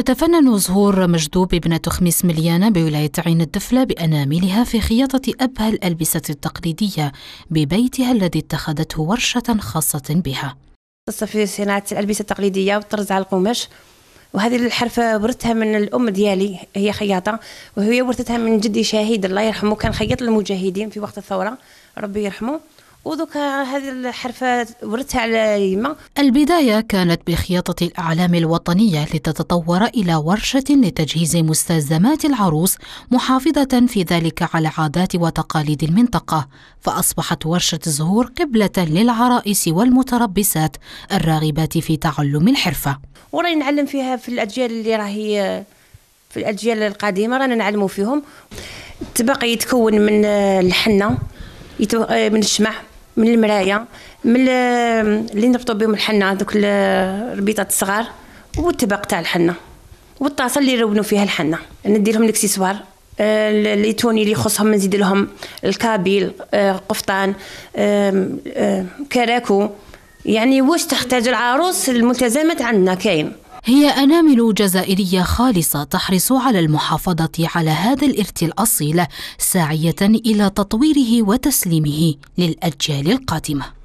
تتفنن زهور مجدوب ابنة خميس مليانة بولاية عين الدفلة بأناملها في خياطة أبهى الألبسة التقليدية ببيتها الذي اتخذته ورشة خاصة بها في صناعة الألبسة التقليدية والطرز على القماش وهذه الحرف ورثتها من الام ديالي هي خياطه وهي ورثتها من جدي شهيد الله يرحمه كان خياط للمجاهدين في وقت الثوره ربي يرحمه ودوكا هذه الحرفة وردتها على يما البداية كانت بخياطة الأعلام الوطنية لتتطور إلى ورشة لتجهيز مستلزمات العروس محافظة في ذلك على عادات وتقاليد المنطقة فأصبحت ورشة زهور قبلة للعرائس والمتربصات الراغبات في تعلم الحرفة وراني نعلم فيها في الأجيال اللي راهي في الأجيال القديمة رانا نعلموا فيهم تبقى يتكون من آه، الحنة آه، من الشمع من المرايه من اللي نربطوا بهم الحنه دوك الربيطات الصغار والطبق تاع الحنه والطاسه اللي يرونوا فيها الحنه ندير لهم الاكسسوار لي توني اللي يخصهم نزيد لهم الكابيل آه، قفطان كراكو يعني واش تحتاج العروس الملتزمات عندنا كاين هي أنامل جزائرية خالصة تحرص على المحافظة على هذا الإرث الأصيل ساعية إلى تطويره وتسليمه للأجيال القادمة